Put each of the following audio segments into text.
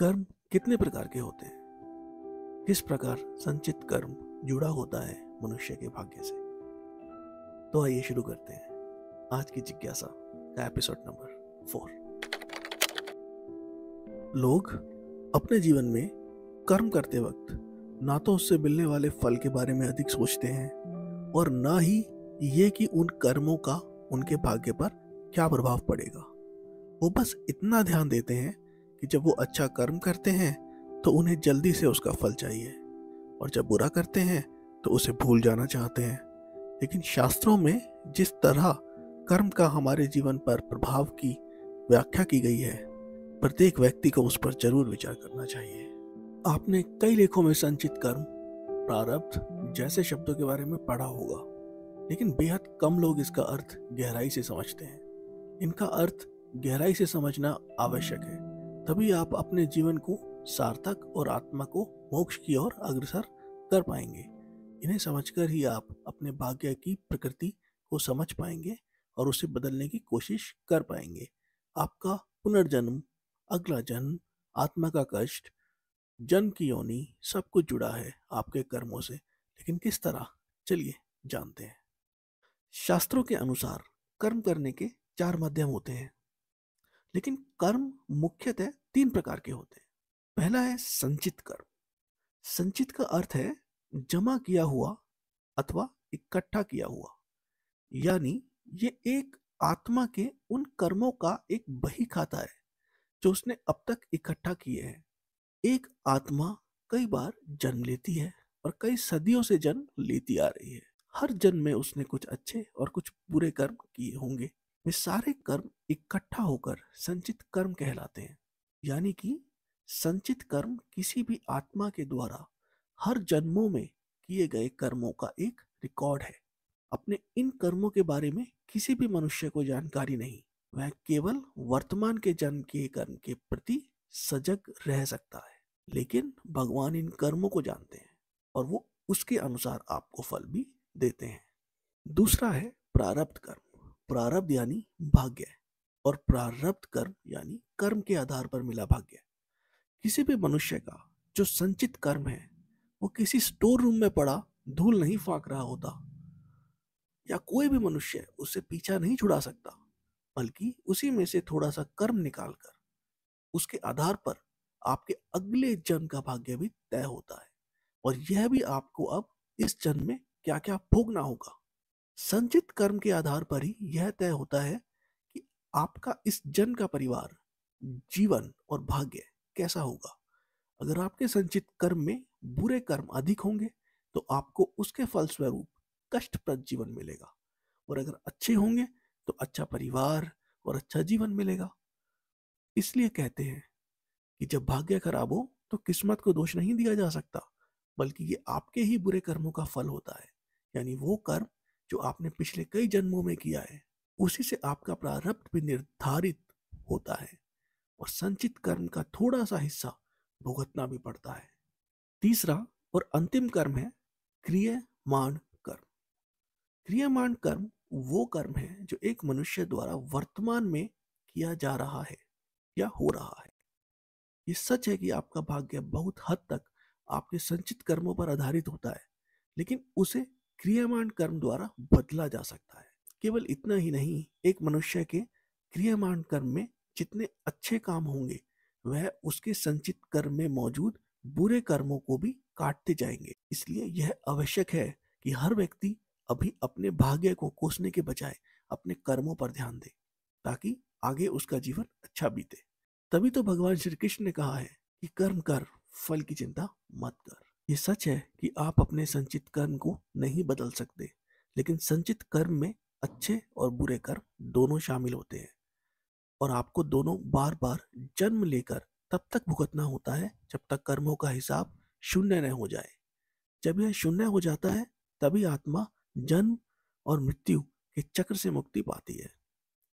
कर्म कितने प्रकार के होते हैं किस प्रकार संचित कर्म जुड़ा होता है मनुष्य के भाग्य से तो आइए शुरू करते हैं आज की जिज्ञासा का एपिसोड नंबर फोर लोग अपने जीवन में कर्म करते वक्त ना तो उससे मिलने वाले फल के बारे में अधिक सोचते हैं और ना ही ये कि उन कर्मों का उनके भाग्य पर क्या प्रभाव पड़ेगा वो बस इतना ध्यान देते हैं कि जब वो अच्छा कर्म करते हैं तो उन्हें जल्दी से उसका फल चाहिए और जब बुरा करते हैं तो उसे भूल जाना चाहते हैं लेकिन शास्त्रों में जिस तरह कर्म का हमारे जीवन पर प्रभाव की व्याख्या की गई है प्रत्येक व्यक्ति को उस पर जरूर विचार करना चाहिए आपने कई लेखों में संचित कर्म प्रारब्ध जैसे शब्दों के बारे में पढ़ा होगा लेकिन बेहद कम लोग इसका अर्थ गहराई से समझते हैं इनका अर्थ गहराई से समझना आवश्यक है तभी आप अपने जीवन को सार्थक और आत्मा को मोक्ष की ओर अग्रसर कर पाएंगे इन्हें समझकर ही आप अपने भाग्य की प्रकृति को समझ पाएंगे और उसे बदलने की कोशिश कर पाएंगे आपका पुनर्जन्म अगला जन्म आत्मा का कष्ट जन्म की योनि सब कुछ जुड़ा है आपके कर्मों से लेकिन किस तरह चलिए जानते हैं शास्त्रों के अनुसार कर्म करने के चार माध्यम होते हैं लेकिन कर्म मुख्यतः तीन प्रकार के होते हैं पहला है संचित कर्म संचित का अर्थ है जमा किया हुआ अथवा इकट्ठा किया हुआ यानी ये एक आत्मा के उन कर्मों का एक बही खाता है जो उसने अब तक इकट्ठा किए हैं एक आत्मा कई बार जन्म लेती है और कई सदियों से जन्म लेती आ रही है हर जन्म में उसने कुछ अच्छे और कुछ बुरे कर्म किए होंगे ये सारे कर्म इकट्ठा होकर संचित कर्म कहलाते हैं यानी कि संचित कर्म किसी भी आत्मा के द्वारा हर जन्मों में किए गए कर्मों का एक रिकॉर्ड है अपने इन कर्मों के बारे में किसी भी मनुष्य को जानकारी नहीं वह केवल वर्तमान के जन्म के कर्म के प्रति सजग रह सकता है लेकिन भगवान इन कर्मों को जानते हैं और वो उसके अनुसार आपको फल भी देते हैं दूसरा है प्रारब्ध कर्म प्रारब्ध यानी भाग्य और प्रारब्ध कर्म यानी कर्म के आधार पर मिला भाग्य किसी भी मनुष्य का जो संचित कर्म है वो किसी स्टोर रूम में पड़ा धूल नहीं फाक रहा होता या कोई भी मनुष्य उससे पीछा नहीं छुड़ा सकता बल्कि उसी में से थोड़ा सा कर्म निकालकर उसके आधार पर आपके अगले जन्म का भाग्य भी तय होता है और यह भी आपको अब इस जन्म में क्या क्या भोगना होगा संचित कर्म के आधार पर ही यह तय होता है कि आपका इस जन का परिवार जीवन और भाग्य कैसा होगा अगर आपके संचित कर्म में बुरे कर्म अधिक होंगे तो आपको उसके फलस्वरूप कष्टप्रद जीवन मिलेगा और अगर अच्छे होंगे तो अच्छा परिवार और अच्छा जीवन मिलेगा इसलिए कहते हैं कि जब भाग्य खराब हो तो किस्मत को दोष नहीं दिया जा सकता बल्कि ये आपके ही बुरे कर्मों का फल होता है यानी वो कर्म जो आपने पिछले कई जन्मों में किया है उसी से आपका प्रारब्ध भी निर्धारित होता है और संचित कर्म का थोड़ा सा हिस्सा भुगतना भी पड़ता है तीसरा और अंतिम कर्म है क्रियमाण कर्म क्रियमाण कर्म वो कर्म है जो एक मनुष्य द्वारा वर्तमान में किया जा रहा है या हो रहा है ये सच है कि आपका भाग्य बहुत हद तक आपके संचित कर्मों पर आधारित होता है लेकिन उसे क्रियामान कर्म द्वारा बदला जा सकता है केवल इतना ही नहीं एक मनुष्य के क्रियामान कर्म में जितने अच्छे काम होंगे वह उसके संचित कर्म में मौजूद बुरे कर्मों को भी काटते जाएंगे इसलिए यह आवश्यक है कि हर व्यक्ति अभी अपने भाग्य को कोसने के बजाय अपने कर्मों पर ध्यान दे ताकि आगे उसका जीवन अच्छा बीते तभी तो भगवान श्री कृष्ण ने कहा है कि कर्म कर फल की चिंता मत कर ये सच है कि आप अपने संचित कर्म को नहीं बदल सकते लेकिन संचित कर्म में अच्छे और बुरे कर्म दोनों शामिल होते हैं और आपको दोनों बार बार जन्म लेकर तब तक भुगतना होता है जब तक कर्मों का हिसाब शून्य न हो जाए जब यह शून्य हो जाता है तभी आत्मा जन्म और मृत्यु के चक्र से मुक्ति पाती है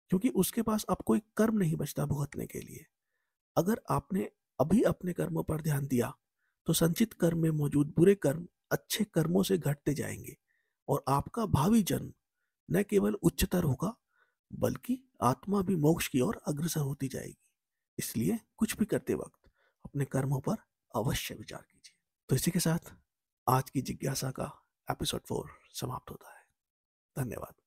क्योंकि उसके पास अब कोई कर्म नहीं बचता भुगतने के लिए अगर आपने अभी अपने कर्मों पर ध्यान दिया तो संचित कर्म में मौजूद बुरे कर्म अच्छे कर्मों से घटते जाएंगे और आपका भावी जन्म न केवल उच्चतर होगा बल्कि आत्मा भी मोक्ष की ओर अग्रसर होती जाएगी इसलिए कुछ भी करते वक्त अपने कर्मों पर अवश्य विचार कीजिए तो इसी के साथ आज की जिज्ञासा का एपिसोड फोर समाप्त होता है धन्यवाद